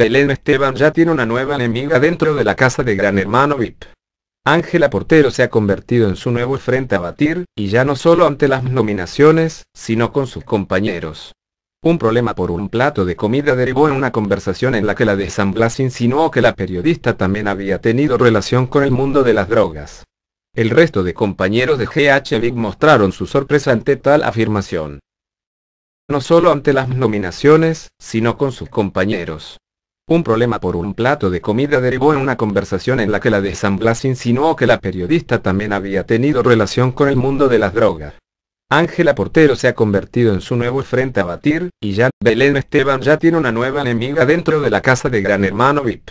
Belén Esteban ya tiene una nueva enemiga dentro de la casa de Gran Hermano VIP. Ángela Portero se ha convertido en su nuevo frente a batir, y ya no solo ante las nominaciones, sino con sus compañeros. Un problema por un plato de comida derivó en una conversación en la que la de San Blas insinuó que la periodista también había tenido relación con el mundo de las drogas. El resto de compañeros de GH Big mostraron su sorpresa ante tal afirmación. No solo ante las nominaciones, sino con sus compañeros. Un problema por un plato de comida derivó en una conversación en la que la de San Blas insinuó que la periodista también había tenido relación con el mundo de las drogas. Ángela Portero se ha convertido en su nuevo frente a batir, y ya Belén Esteban ya tiene una nueva enemiga dentro de la casa de Gran Hermano VIP.